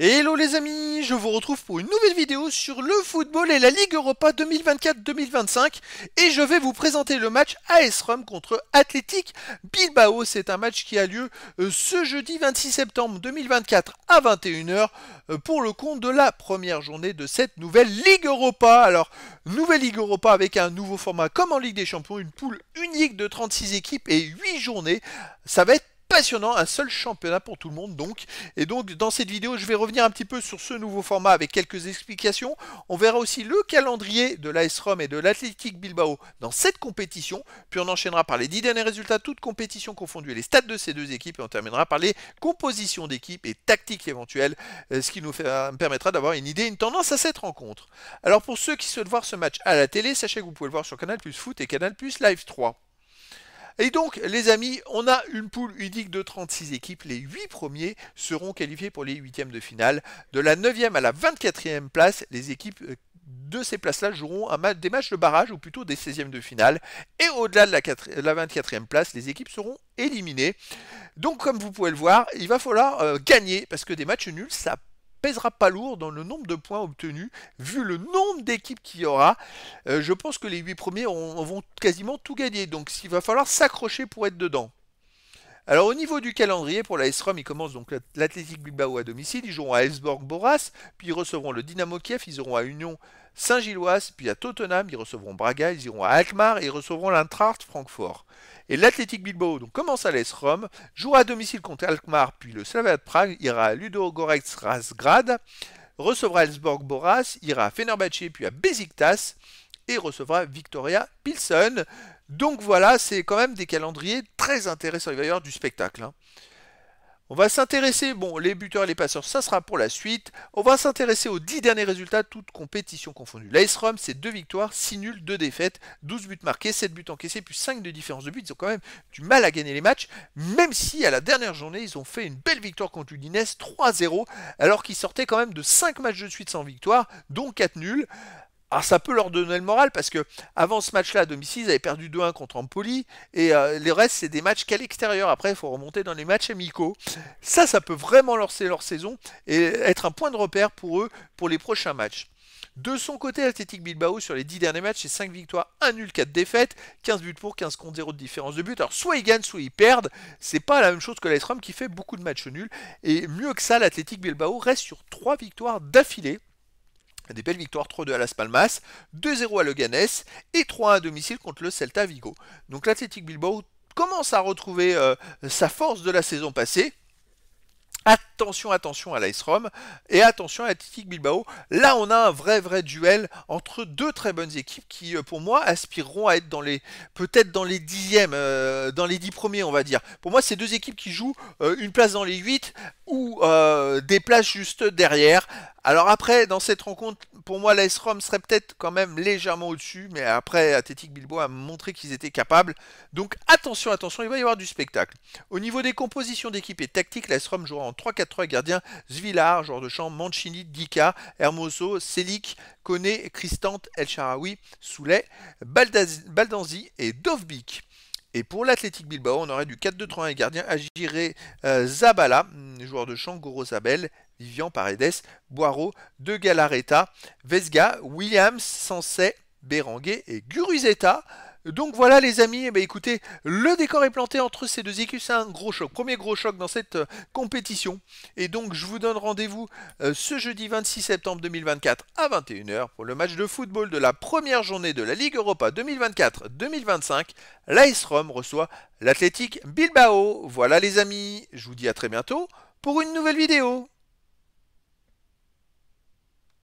Hello les amis, je vous retrouve pour une nouvelle vidéo sur le football et la Ligue Europa 2024-2025 et je vais vous présenter le match AS Rome contre Athletic Bilbao. C'est un match qui a lieu euh, ce jeudi 26 septembre 2024 à 21h euh, pour le compte de la première journée de cette nouvelle Ligue Europa. Alors, nouvelle Ligue Europa avec un nouveau format comme en Ligue des Champions, une poule unique de 36 équipes et 8 journées. Ça va être passionnant, un seul championnat pour tout le monde donc. Et donc dans cette vidéo, je vais revenir un petit peu sur ce nouveau format avec quelques explications. On verra aussi le calendrier de l'AS Rome et de l'Athletic Bilbao dans cette compétition. Puis on enchaînera par les dix derniers résultats, toutes compétitions confondues et les stats de ces deux équipes. Et on terminera par les compositions d'équipe et tactiques éventuelles, euh, ce qui nous euh, permettra d'avoir une idée, une tendance à cette rencontre. Alors pour ceux qui souhaitent voir ce match à la télé, sachez que vous pouvez le voir sur Canal Plus Foot et Canal Plus Live 3. Et donc, les amis, on a une poule unique de 36 équipes. Les 8 premiers seront qualifiés pour les huitièmes de finale. De la 9e à la 24e place, les équipes euh, de ces places-là joueront des matchs de barrage ou plutôt des 16e de finale. Et au-delà de la, 24e place, les équipes seront éliminées. Donc comme vous pouvez le voir, il va falloir euh, gagner parce que des matchs nuls, ça pèsera pas lourd dans le nombre de points obtenus, vu le nombre d'équipes qu'il y aura. Euh, je pense que les 8 premiers vont quasiment tout gagner, donc il va falloir s'accrocher pour être dedans. Alors au niveau du calendrier pour la S-ROM, ils commencent donc l'Athletic Bilbao à domicile, ils joueront à elsborg boras puis ils recevront le Dynamo Kiev, ils iront à Union Saint-Gilloise, puis à Tottenham, ils recevront Braga, ils iront à Alkmaar et ils recevront Francfort. Et l'Athletic Bilbao donc commence à S-Rom, jouera à domicile contre Alkmaar, puis le Slavia Prague, ira à Gorex rasgrad recevra Elsborg Boras, ira à Fenerbahce, puis à Besiktas et recevra Victoria Pilsen. Donc voilà, c'est quand même des calendriers très intéressant. Il va du spectacle. Hein. On va s'intéresser, bon, les buteurs et les passeurs, ça sera pour la suite. On va s'intéresser aux 10 derniers résultats, toutes compétitions confondues. L'Ice Rum, c'est deux victoires, 6 nuls, 2 défaites, 12 buts marqués, 7 buts encaissés, plus 5 de différence de buts Ils ont quand même du mal à gagner les matchs, même si à la dernière journée, ils ont fait une belle victoire contre l'Udinese, 3-0, alors qu'ils sortaient quand même de 5 matchs de suite sans victoire, dont 4 nuls. Alors ça peut leur donner le moral parce que avant ce match-là à domicile, ils avaient perdu 2-1 contre Empoli et le euh, les restes c'est des matchs qu'à l'extérieur. Après, il faut remonter dans les matchs amicaux. Ça, ça peut vraiment lancer leur saison et être un point de repère pour eux pour les prochains matchs. De son côté, l'Athletic Bilbao sur les 10 derniers matchs, c'est 5 victoires, 1 nul, 4 défaites, 15 buts pour, 15 contre 0 de différence de but. Alors soit ils gagnent, soit ils perdent. C'est pas la même chose que l'AS qui fait beaucoup de matchs nuls. Et mieux que ça, l'Athletic Bilbao reste sur 3 victoires d'affilée. Des belles victoires, 3-2 à Las Palmas, 2-0 à Leganés et 3-1 à domicile contre le Celta Vigo. Donc l'Athletic Bilbao commence à retrouver euh, sa force de la saison passée. Attention, attention à l'Ice Rome et attention à l'Athletic Bilbao. Là, on a un vrai, vrai duel entre deux très bonnes équipes qui, euh, pour moi, aspireront à être dans les, peut-être dans les dixièmes, euh, dans les dix premiers, on va dire. Pour moi, c'est deux équipes qui jouent une place dans les huit ou euh, des places juste derrière. Alors après, dans cette rencontre, pour moi, l'AS Rome serait peut-être quand même légèrement au-dessus, mais après, Athétique Bilbo a montré qu'ils étaient capables. Donc attention, attention, il va y avoir du spectacle. Au niveau des compositions d'équipe et tactique, l'AS Rome jouera en 3-4-3 gardiens, Zvilar, joueur de champ, Mancini, Dika, Hermoso, Selic, Kone, Cristante, El Sharawi, Soulet, Baldanzi et Dovbik. Et pour l'Athletic Bilbao, on aurait du 4-2-3-1 et gardien Agiré euh, Zabala, mm, joueur de champ, Goro Zabel, Vivian Paredes, Boiro, De Galareta, Vesga, Williams, Sansei, Berenguer et Guruzeta. Donc voilà les amis, eh ben, écoutez, le décor est planté entre ces deux écus, c'est un gros choc, premier gros choc dans cette euh, compétition. Et donc je vous donne rendez-vous euh, ce jeudi 26 septembre 2024 à 21h pour le match de football de la première journée de la Ligue Europa 2024-2025. l'ice Rome reçoit l'Athletic Bilbao. Voilà les amis, je vous dis à très bientôt pour une nouvelle vidéo.